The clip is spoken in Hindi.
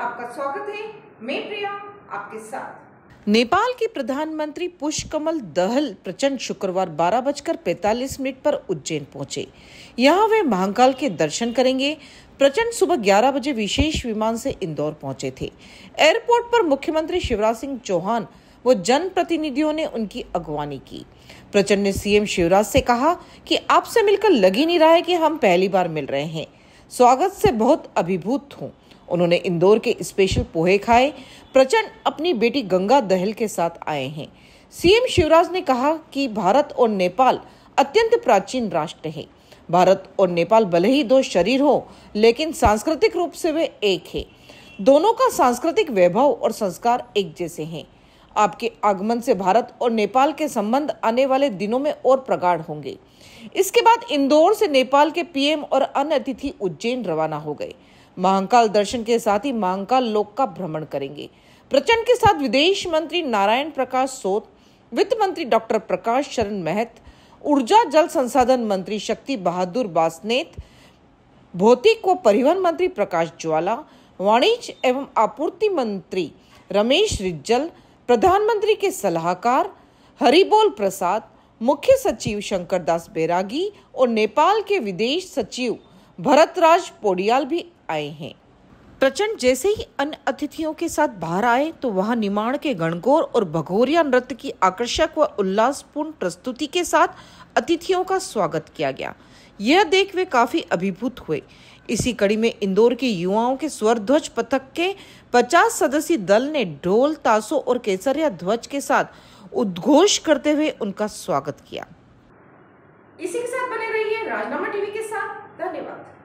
आपका स्वागत है मैं प्रिया आपके साथ नेपाल की प्रधानमंत्री पुष्पकमल दहल प्रचंड शुक्रवार बारह बजकर पैतालीस मिनट पर उज्जैन पहुंचे यहां वे महाकाल के दर्शन करेंगे प्रचंड सुबह 11 बजे विशेष विमान से इंदौर पहुंचे थे एयरपोर्ट पर मुख्यमंत्री शिवराज सिंह चौहान व जनप्रतिनिधियों ने उनकी अगवानी की प्रचंड ने सीएम शिवराज से कहा कि आपसे मिलकर लग ही नहीं रहा है कि हम पहली बार मिल रहे हैं स्वागत से बहुत अभिभूत हूँ उन्होंने इंदौर के स्पेशल पोहे खाए प्रचंड अपनी बेटी गंगा दहल के साथ आए हैं सीएम शिवराज ने कहा कि भारत और नेपाल अत्यंत प्राचीन राष्ट्र है भारत और नेपाल भले ही दो शरीर हो लेकिन सांस्कृतिक रूप से वे एक है दोनों का सांस्कृतिक वैभव और संस्कार एक जैसे हैं आपके आगमन से भारत और नेपाल के संबंध आने वाले दिनों में और प्रगाढ़ होंगे इसके बाद इंदौर से नेपाल के पीएम और अन्य अतिथि उज्जैन रवाना हो गए महाकाल दर्शन के साथ ही महाकाल लोक का भ्रमण करेंगे प्रचंड के साथ विदेश मंत्री नारायण प्रकाश सोत वित्त मंत्री डॉक्टर प्रकाश शरण महत ऊर्जा जल संसाधन मंत्री शक्ति बहादुर बासनेत भौतिक व परिवहन मंत्री प्रकाश ज्वाला वाणिज्य एवं आपूर्ति मंत्री रमेश रिज्जल प्रधानमंत्री के सलाहकार हरिबोल प्रसाद मुख्य सचिव शंकर दास बैरागी और नेपाल के विदेश सचिव भरतराज पोडियाल भी आए हैं प्रचंड जैसे ही अन्य अतिथियों के साथ बाहर आए तो वहां निमाण के गणगौर और भगोरिया नृत्य की आकर्षक व उल्लासपूर्ण प्रस्तुति के साथ अतिथियों का स्वागत किया गया यह देख वे काफी अभिभूत हुए इसी कड़ी में इंदौर के युवाओं के स्वर ध्वज पथक के 50 सदस्यीय दल ने ढोल तासो और केसरिया ध्वज के साथ उद्घोष करते हुए उनका स्वागत किया इसी के साथ बने रहिए राजनामा टीवी के साथ धन्यवाद